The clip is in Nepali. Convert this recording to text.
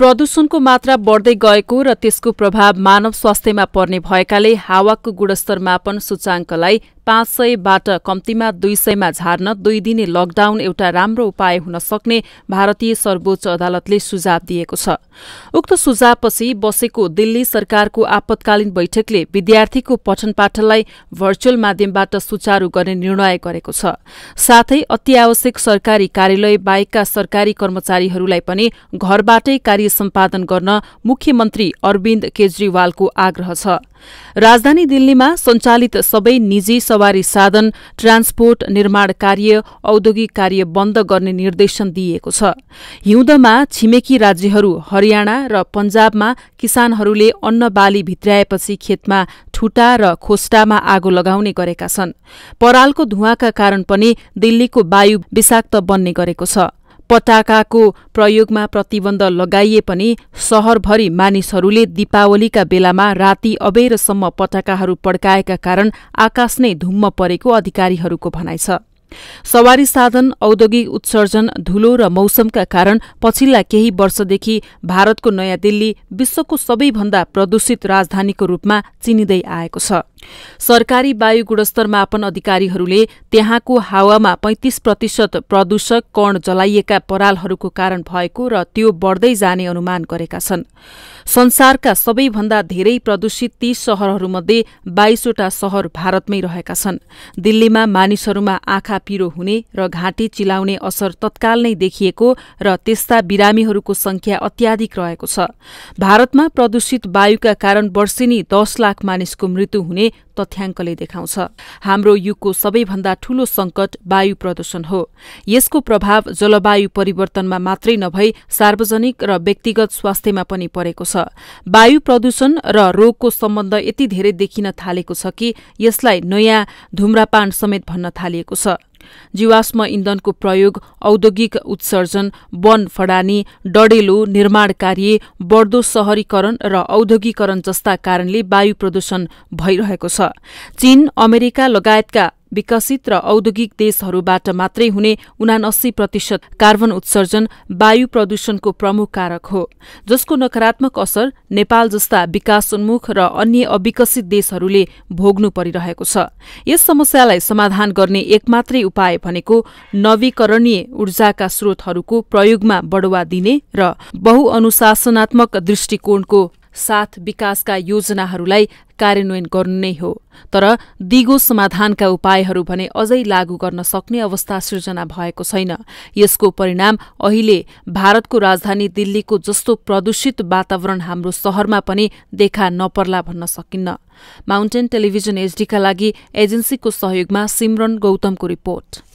प्रदूषणको मात्रा बढ्दै गएको र त्यसको प्रभाव मानव स्वास्थ्यमा पर्ने भएकाले हावाको गुणस्तर मापन सूचाङ्कलाई पाँच सयबाट कम्तीमा दुई सयमा झार्न दुई दिने लकडाउन एउटा राम्रो उपाय हुन सक्ने भारतीय सर्वोच्च अदालतले सुझाव दिएको छ उक्त सुझावपछि बसेको दिल्ली सरकारको आपतकालीन बैठकले विद्यार्थीको पठन पाठनलाई भर्चुअल माध्यमबाट सुचारू गर्ने निर्णय गरेको छ साथै अत्यावश्यक सरकारी कार्यालय बाहेकका सरकारी कर्मचारीहरूलाई पनि घरबाटै कार्य सम्पादन गर्न मुख्यमन्त्री अरविन्द केजरीवालको आग्रह छ राजधानी दिल्लीमा सञ्चालित सबै निजी सवारी साधन ट्रान्सपोर्ट निर्माण कार्य औद्योगिक कार्य बन्द गर्ने निर्देशन दिइएको छ हिउँदमा छिमेकी राज्यहरू हरियाणा र पञ्जाबमा किसानहरूले अन्न बाली भित्राएपछि खेतमा ठुटा र खोस्टामा आगो लगाउने गरेका छन् परालको धुवाका कारण पनि दिल्लीको वायु विषाक्त बन्ने गरेको छ पटाकाको प्रयोगमा प्रतिबन्ध लगाइए पनि शहरभरि मानिसहरूले दीपावलीका बेलामा राति अबेरसम्म पटाकाहरू पड्काएका कारण आकाश नै धुम्म परेको अधिकारीहरूको भनाइ छ सवारी साधन औद्योगिक उत्सर्जन धुलो र मौसमका कारण पछिल्ला केही वर्षदेखि भारतको नयाँ दिल्ली विश्वको सबैभन्दा प्रदूषित राजधानीको रूपमा चिनिँदै आएको छ सरकारी वायु गुणस्तर मापन अधिकारीहरूले त्यहाँको हावामा पैंतिस प्रतिशत प्रदूषक कण जलाइएका परालहरूको कारण भएको र त्यो बढ्दै जाने अनुमान गरेका छन् संसारका सबैभन्दा धेरै प्रदूषित ती शहरहरूमध्ये बाइसवटा शहर भारतमै रहेका छन् दिल्लीमा मानिसहरूमा आँखा पिरो हुने र घाँटी चिलाउने असर तत्काल नै देखिएको र त्यस्ता बिरामीहरूको संख्या अत्याधिक रहेको छ भारतमा प्रदूषित वायुका कारण वर्षेनी दस लाख मानिसको मृत्यु हुने तथ्याङ्कले देखाउँछ हाम्रो युगको सबैभन्दा ठूलो संकट वायु प्रदूषण हो यसको प्रभाव जलवायु परिवर्तनमा मात्रै नभई सार्वजनिक र व्यक्तिगत स्वास्थ्यमा पनि परेको छ वायु प्रदूषण र रोगको सम्बन्ध यति धेरै देखिन थालेको छ कि यसलाई नयाँ धुम्रापान समेत भन्न थालिएको छ जीवाश्म इन्धनको प्रयोग औद्योगिक उत्सर्जन वन फडानी डडेलो निर्माण कार्य बढ्दो शहरीकरण र औद्योगिकरण जस्ता कारणले वायु प्रदूषण भइरहेको छ चीन अमेरिका लगायतका विकसित र औद्योगिक देशहरूबाट मात्रै हुने उनासी प्रतिशत कार्बन उत्सर्जन वायु प्रदूषणको प्रमुख कारक हो जसको नकारात्मक असर नेपाल जस्ता विकासोन्मुख र अन्य अविकसित देशहरूले भोग्नु परिरहेको छ यस समस्यालाई समाधान गर्ने एकमात्रै उपाय भनेको नवीकरणीय ऊर्जाका स्रोतहरूको प्रयोगमा बढुवा दिने र बहुअनुशासनात्मक दृष्टिकोणको साथ विकासका योजनाहरूलाई कार्यान्वयन गर्नु नै हो तर दिगो समाधानका उपायहरू भने अझै लागू गर्न सक्ने अवस्था सृजना भएको छैन यसको परिणाम अहिले भारतको राजधानी दिल्लीको जस्तो प्रदूषित वातावरण हाम्रो शहरमा पनि देखा नपर्ला भन्न सकिन्न माउन्टेन टेलिभिजन एचडीका लागि एजेन्सीको सहयोगमा सिमरन गौतमको रिपोर्ट